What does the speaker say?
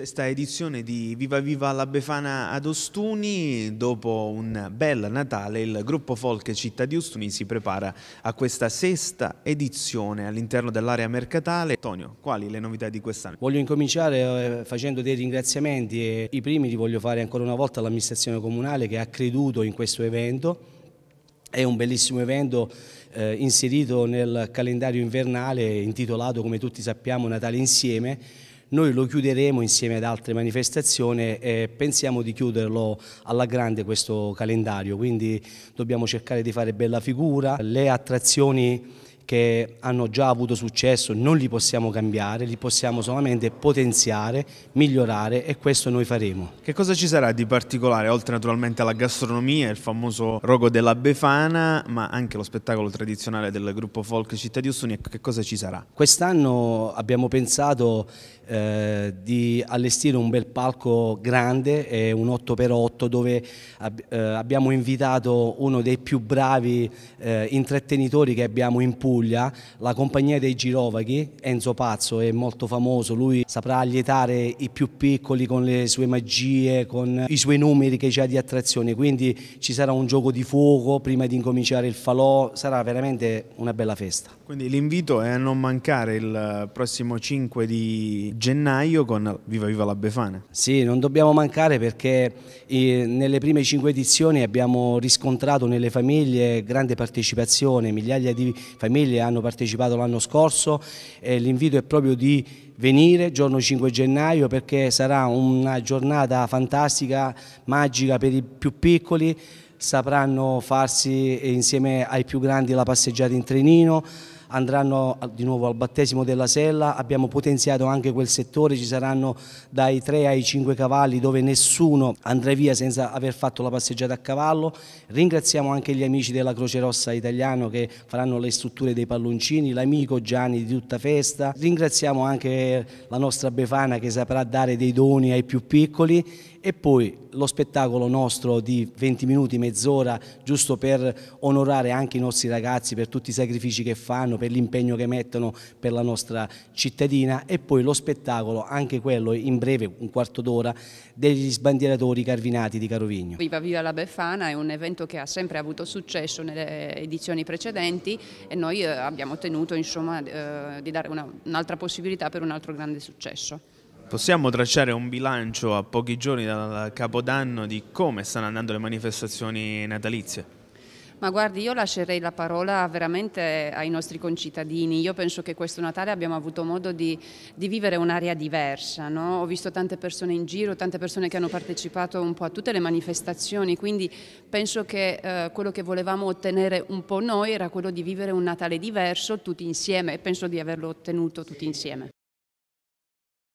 sesta edizione di Viva Viva la Befana ad Ostuni. Dopo un bel Natale il gruppo folk Città di Ostuni si prepara a questa sesta edizione all'interno dell'area mercatale. Antonio, quali le novità di quest'anno? Voglio incominciare eh, facendo dei ringraziamenti e i primi li voglio fare ancora una volta all'amministrazione comunale che ha creduto in questo evento è un bellissimo evento eh, inserito nel calendario invernale intitolato come tutti sappiamo Natale insieme noi lo chiuderemo insieme ad altre manifestazioni e pensiamo di chiuderlo alla grande questo calendario, quindi dobbiamo cercare di fare bella figura. Le attrazioni che hanno già avuto successo, non li possiamo cambiare, li possiamo solamente potenziare, migliorare e questo noi faremo. Che cosa ci sarà di particolare, oltre naturalmente alla gastronomia, il famoso rogo della Befana, ma anche lo spettacolo tradizionale del gruppo folk Città di Ostuni, che cosa ci sarà? Quest'anno abbiamo pensato eh, di allestire un bel palco grande, eh, un 8x8, dove ab eh, abbiamo invitato uno dei più bravi eh, intrattenitori che abbiamo in Puglia, Puglia, la compagnia dei Girovaghi, Enzo Pazzo è molto famoso, lui saprà allietare i più piccoli con le sue magie, con i suoi numeri che ha di attrazione, quindi ci sarà un gioco di fuoco prima di incominciare il falò, sarà veramente una bella festa. Quindi l'invito è a non mancare il prossimo 5 di gennaio con Viva Viva la Befana. Sì, non dobbiamo mancare perché nelle prime 5 edizioni abbiamo riscontrato nelle famiglie grande partecipazione, migliaia di famiglie famiglie hanno partecipato l'anno scorso, eh, l'invito è proprio di venire giorno 5 gennaio perché sarà una giornata fantastica, magica per i più piccoli, sapranno farsi insieme ai più grandi la passeggiata in trenino, andranno di nuovo al battesimo della sella, abbiamo potenziato anche quel settore, ci saranno dai 3 ai 5 cavalli dove nessuno andrà via senza aver fatto la passeggiata a cavallo. Ringraziamo anche gli amici della Croce Rossa Italiano che faranno le strutture dei palloncini, l'amico Gianni di tutta festa. Ringraziamo anche la nostra Befana che saprà dare dei doni ai più piccoli e poi lo spettacolo nostro di 20 minuti, mezz'ora, giusto per onorare anche i nostri ragazzi per tutti i sacrifici che fanno, per l'impegno che mettono per la nostra cittadina e poi lo spettacolo, anche quello in breve, un quarto d'ora, degli sbandieratori carvinati di Carovigno. Viva Viva la Befana è un evento che ha sempre avuto successo nelle edizioni precedenti e noi eh, abbiamo ottenuto insomma, eh, di dare un'altra possibilità per un altro grande successo. Possiamo tracciare un bilancio a pochi giorni dal Capodanno di come stanno andando le manifestazioni natalizie? Ma guardi, io lascerei la parola veramente ai nostri concittadini. Io penso che questo Natale abbiamo avuto modo di, di vivere un'area diversa. No? Ho visto tante persone in giro, tante persone che hanno partecipato un po' a tutte le manifestazioni, quindi penso che eh, quello che volevamo ottenere un po' noi era quello di vivere un Natale diverso tutti insieme e penso di averlo ottenuto tutti insieme.